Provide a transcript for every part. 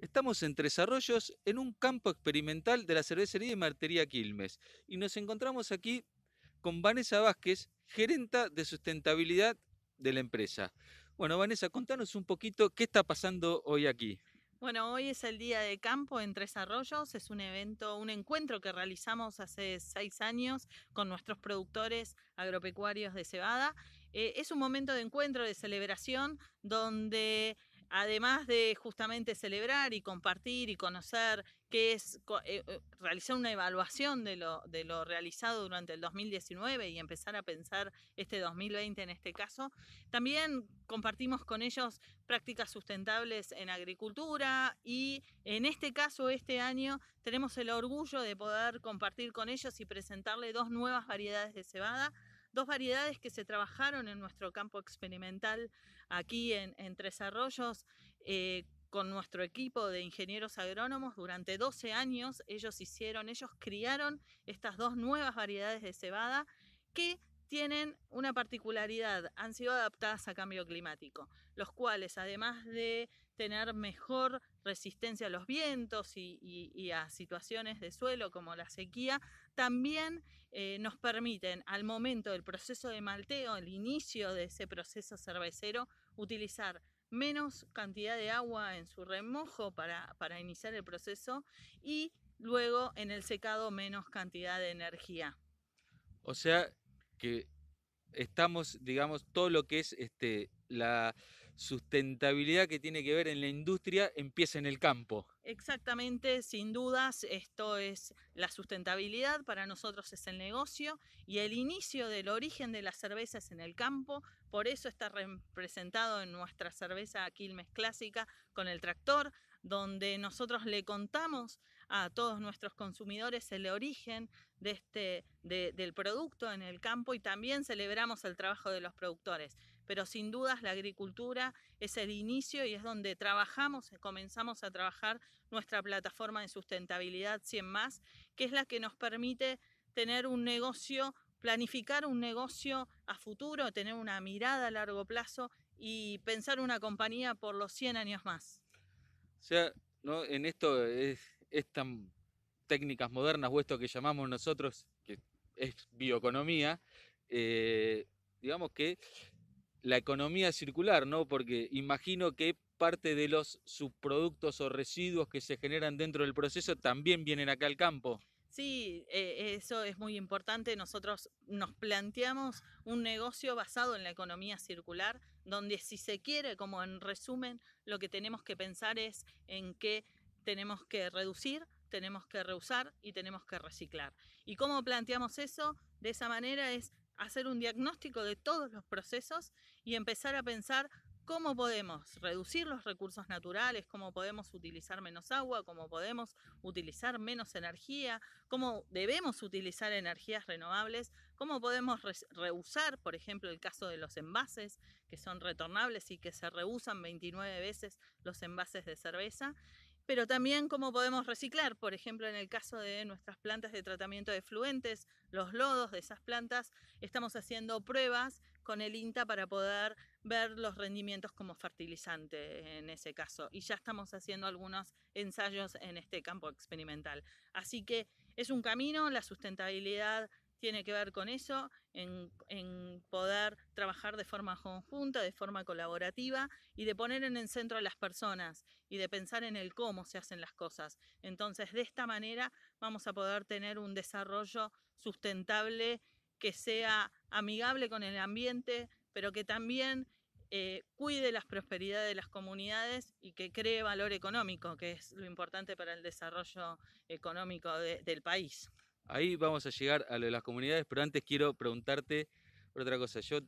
Estamos en Tres Arroyos, en un campo experimental de la cervecería y martería Quilmes. Y nos encontramos aquí con Vanessa Vázquez, gerenta de sustentabilidad de la empresa. Bueno, Vanessa, contanos un poquito qué está pasando hoy aquí. Bueno, hoy es el Día de Campo en Tres Arroyos. Es un evento, un encuentro que realizamos hace seis años con nuestros productores agropecuarios de cebada. Eh, es un momento de encuentro, de celebración, donde además de justamente celebrar y compartir y conocer qué es, eh, eh, realizar una evaluación de lo, de lo realizado durante el 2019 y empezar a pensar este 2020 en este caso, también compartimos con ellos prácticas sustentables en agricultura y en este caso, este año, tenemos el orgullo de poder compartir con ellos y presentarle dos nuevas variedades de cebada dos variedades que se trabajaron en nuestro campo experimental aquí en, Tres Arroyos eh, con nuestro equipo de ingenieros agrónomos durante 12 años. Ellos hicieron, ellos criaron estas dos nuevas variedades de cebada que tienen una particularidad, han sido adaptadas a cambio climático, los cuales además de tener mejor resistencia a los vientos y, a situaciones de suelo como la sequía, también eh, nos permiten al momento del proceso de malteo, el inicio de ese proceso cervecero, utilizar menos cantidad de agua en su remojo para, iniciar el proceso y luego en el secado menos cantidad de energía. O sea que estamos, digamos, todo lo que es este la sustentabilidad que tiene que ver en la industria empieza en el campo. Exactamente, sin dudas, esto es la sustentabilidad, para nosotros es el negocio y el inicio del origen de las cervezas en el campo, por eso está representado en nuestra cerveza Quilmes Clásica con el tractor, donde nosotros le contamos a todos nuestros consumidores el origen de este, del producto en el campo y también celebramos el trabajo de los productores pero sin dudas la agricultura es el inicio y es donde trabajamos, comenzamos a trabajar nuestra plataforma de sustentabilidad 100 más, que es la que nos permite tener un negocio, planificar un negocio a futuro, tener una mirada a largo plazo y pensar una compañía por los 100 años más. O sea, ¿no? en esto es, técnicas modernas o esto que llamamos nosotros, que es bioeconomía, eh, digamos que la economía circular, ¿no? Porque imagino que parte de los subproductos o residuos que se generan dentro del proceso también vienen acá al campo. Sí, eh, eso es muy importante. Nosotros nos planteamos un negocio basado en la economía circular, donde si se quiere, como en resumen, lo que tenemos que pensar es en qué tenemos que reducir, tenemos que reusar y tenemos que reciclar. ¿Y cómo planteamos eso? De esa manera es hacer un diagnóstico de todos los procesos y empezar a pensar cómo podemos reducir los recursos naturales, cómo podemos utilizar menos agua, cómo podemos utilizar menos energía, cómo debemos utilizar energías renovables, cómo podemos rehusar reusar, por ejemplo, el caso de los envases, que son retornables y que se reusan 29 veces los envases de cerveza, pero también cómo podemos reciclar, por ejemplo, en el caso de nuestras plantas de tratamiento de fluentes, los lodos de esas plantas, estamos haciendo pruebas con el INTA para poder ver los rendimientos como fertilizante en ese caso. Y ya estamos haciendo algunos ensayos en este campo experimental. Así que es un camino, la sustentabilidad tiene que ver con eso, en, poder trabajar de forma conjunta, de forma colaborativa y de poner en el centro a las personas y de pensar en el cómo se hacen las cosas. Entonces, de esta manera vamos a poder tener un desarrollo sustentable que sea amigable con el ambiente, pero que también eh, cuide las prosperidades de las comunidades y que cree valor económico, que es lo importante para el desarrollo económico del país. Ahí vamos a llegar a lo de las comunidades, pero antes quiero preguntarte otra cosa. Yo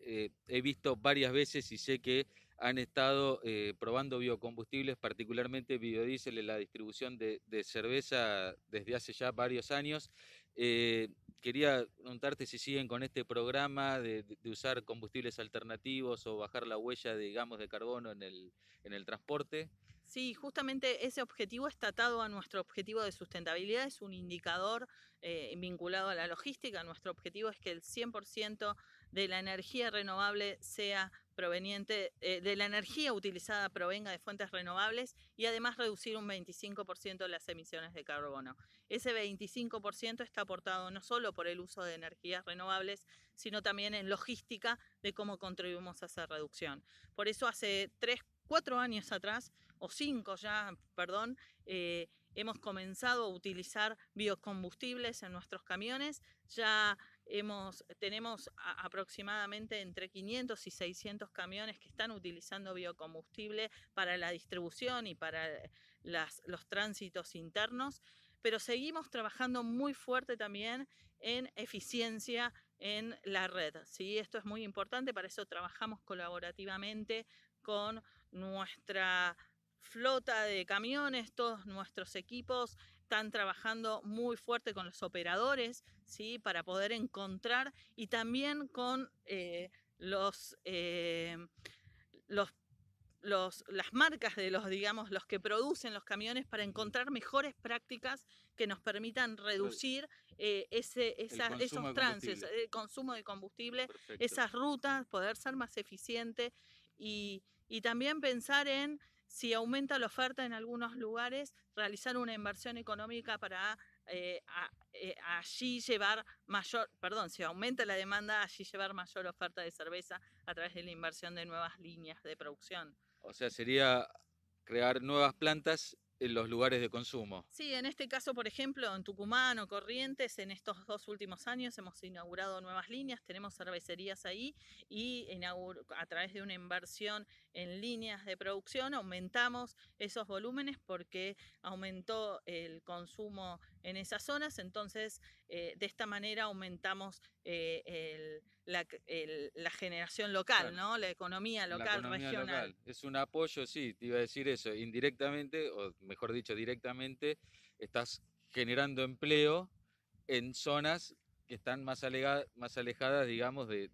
eh, he visto varias veces y sé que han estado eh, probando biocombustibles, particularmente biodiesel en la distribución de, cerveza desde hace ya varios años. Eh, quería preguntarte si siguen con este programa de, usar combustibles alternativos o bajar la huella, digamos, de carbono en el, en el transporte. Sí, justamente ese objetivo está atado a nuestro objetivo de sustentabilidad, es un indicador eh, vinculado a la logística. Nuestro objetivo es que el 100% de la energía renovable sea proveniente, eh, de la energía utilizada provenga de fuentes renovables y además reducir un 25% las emisiones de carbono. Ese 25% está aportado no solo por el uso de energías renovables, sino también en logística de cómo contribuimos a esa reducción. Por eso hace tres, cuatro años atrás o cinco ya, perdón, eh, hemos comenzado a utilizar biocombustibles en nuestros camiones. Ya hemos, tenemos aproximadamente entre 500 y 600 camiones que están utilizando biocombustible para la distribución y para los tránsitos internos, pero seguimos trabajando muy fuerte también en eficiencia en la red. ¿sí? Esto es muy importante, para eso trabajamos colaborativamente con nuestra flota de camiones, todos nuestros equipos están trabajando muy fuerte con los operadores, ¿sí? Para poder encontrar y también con eh, eh, los, los las marcas de los, digamos, los que producen los camiones para encontrar mejores prácticas que nos permitan reducir eh, ese, esos trances, el consumo de combustible, esas rutas, poder ser más eficiente y también pensar en si aumenta la oferta en algunos lugares, realizar una inversión económica para eh, eh, allí llevar mayor, perdón, si aumenta la demanda, allí llevar mayor oferta de cerveza a través de la inversión de nuevas líneas de producción. O sea, sería crear nuevas plantas en los lugares de consumo. Sí, en este caso, por ejemplo, en Tucumán o Corrientes, en estos dos últimos años hemos inaugurado nuevas líneas, tenemos cervecerías ahí y a través de una inversión en líneas de producción aumentamos esos volúmenes porque aumentó el consumo en esas zonas, entonces eh, de esta manera aumentamos eh, la, generación local, ¿no? La economía local, regional. Es un apoyo, sí, te iba a decir eso, indirectamente, o mejor dicho, directamente, estás generando empleo en zonas que están más, alejadas, digamos, de,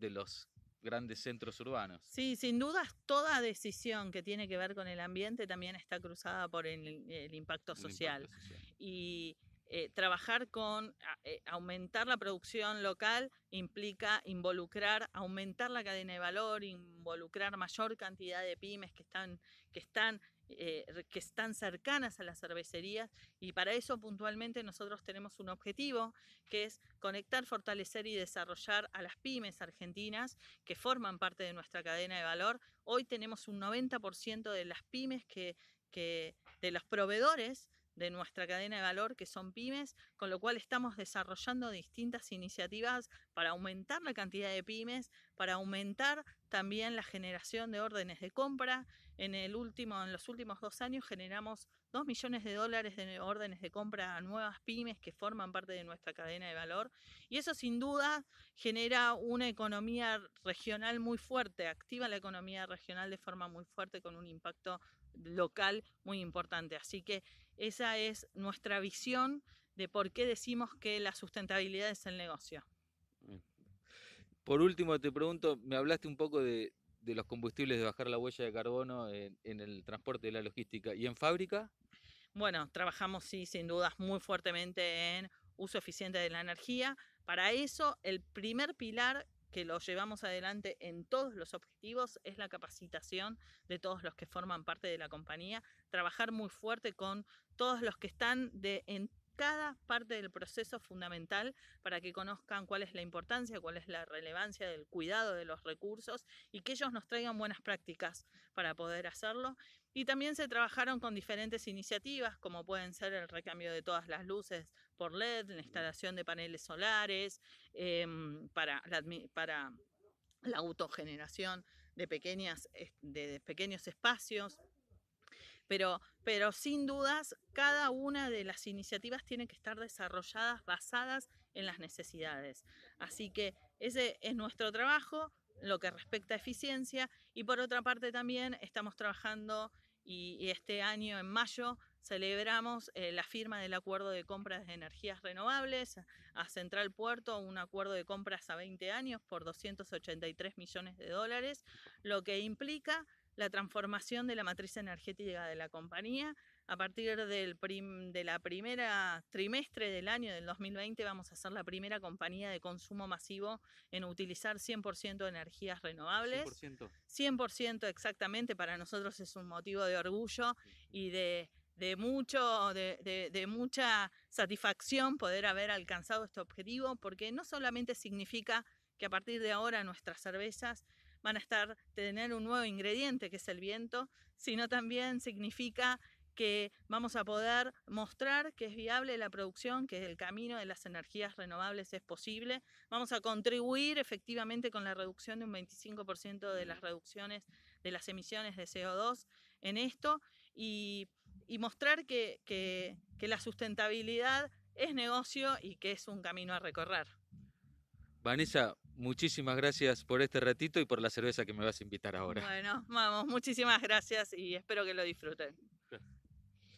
los grandes centros urbanos. Sí, sin dudas, toda decisión que tiene que ver con el ambiente también está cruzada por el, impacto, social. impacto social. Y eh, trabajar con eh, aumentar la producción local implica involucrar, aumentar la cadena de valor, involucrar mayor cantidad de pymes que están, que están, eh, que están cercanas a las cervecerías y para eso puntualmente nosotros tenemos un objetivo que es conectar, fortalecer y desarrollar a las pymes argentinas que forman parte de nuestra cadena de valor. Hoy tenemos un 90% de las pymes que, que de los proveedores de nuestra cadena de valor, que son pymes, con lo cual estamos desarrollando distintas iniciativas para aumentar la cantidad de pymes, para aumentar también la generación de órdenes de compra. En, el último, en los últimos dos años generamos 2 millones de dólares de órdenes de compra a nuevas pymes que forman parte de nuestra cadena de valor. Y eso sin duda genera una economía regional muy fuerte, activa la economía regional de forma muy fuerte con un impacto local muy importante. Así que esa es nuestra visión de por qué decimos que la sustentabilidad es el negocio. Por último, te pregunto, me hablaste un poco de, los combustibles, de bajar la huella de carbono en, en el transporte de la logística. ¿Y en fábrica? Bueno, trabajamos, sí, sin dudas, muy fuertemente en uso eficiente de la energía. Para eso, el primer pilar que lo llevamos adelante en todos los objetivos es la capacitación de todos los que forman parte de la compañía, trabajar muy fuerte con todos los que están en cada parte del proceso fundamental para que conozcan cuál es la importancia, cuál es la relevancia del cuidado de los recursos y que ellos nos traigan buenas prácticas para poder hacerlo. Y también se trabajaron con diferentes iniciativas, como pueden ser el recambio de todas las luces por LED, la instalación de paneles solares, em, para, la, para la autogeneración de, pequeñas, de, pequeños espacios. Pero, pero, sin dudas, cada una de las iniciativas tiene que estar desarrolladas basadas en las necesidades. Así que ese es nuestro trabajo, lo que respecta a eficiencia. Y por otra parte también estamos trabajando y este año, en mayo, Celebramos eh, la firma del acuerdo de compras de energías renovables a Central Puerto, un acuerdo de compras a 20 años por 283 millones de dólares, lo que implica la transformación de la matriz energética de la compañía. A partir del de la primera trimestre del año del 2020 vamos a ser la primera compañía de consumo masivo en utilizar 100% de energías renovables. 100% exactamente, para nosotros es un motivo de orgullo y de de, mucho, de, mucha satisfacción poder haber alcanzado este objetivo, porque no solamente significa que a partir de ahora nuestras cervezas van a estar, tener un nuevo ingrediente que es el viento, sino también significa que vamos a poder mostrar que es viable la producción, que el camino de las energías renovables es posible. Vamos a contribuir efectivamente con la reducción de un 25% de las reducciones de las emisiones de CO2 en esto y y mostrar que, la sustentabilidad es negocio y que es un camino a recorrer. Vanessa, muchísimas gracias por este ratito y por la cerveza que me vas a invitar ahora. Bueno, vamos, muchísimas gracias y espero que lo disfruten.